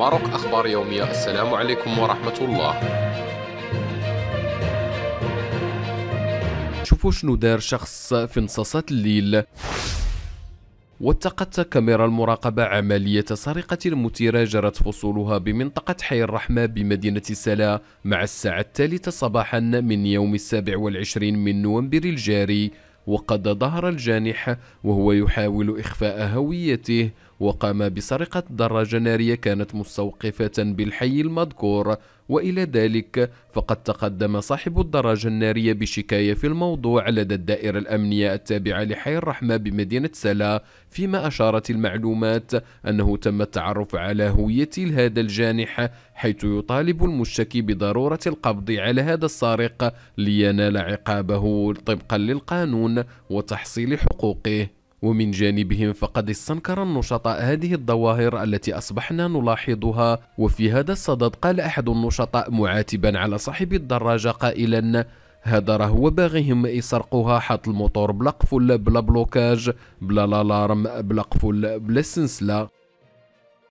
ماروك أخبار يومية السلام عليكم ورحمة الله شوفوا شنو دار شخص في نصاصات الليل واتقت كاميرا المراقبة عملية سرقة مثيرة جرت فصولها بمنطقة حي الرحمة بمدينة سلا مع الساعة الثالثة صباحا من يوم السابع والعشرين من نوفمبر الجاري وقد ظهر الجانح وهو يحاول إخفاء هويته وقام بسرقة دراجة نارية كانت مستوقفة بالحي المذكور والى ذلك فقد تقدم صاحب الدراجه الناريه بشكايه في الموضوع لدى الدائره الامنيه التابعه لحي الرحمه بمدينه سلا فيما اشارت المعلومات انه تم التعرف على هويه هذا الجانح حيث يطالب المشتكي بضروره القبض على هذا السارق لينال عقابه طبقا للقانون وتحصيل حقوقه ومن جانبهم فقد استنكر النشطاء هذه الظواهر التي أصبحنا نلاحظها وفي هذا الصدد قال أحد النشطاء معاتبا على صاحب الدراجة قائلا هذا راه هو باغيهم يسرقوها حط الموتور بلا قفل بلا بلوكاج بلا لالارم بلا قفل بلا سنسله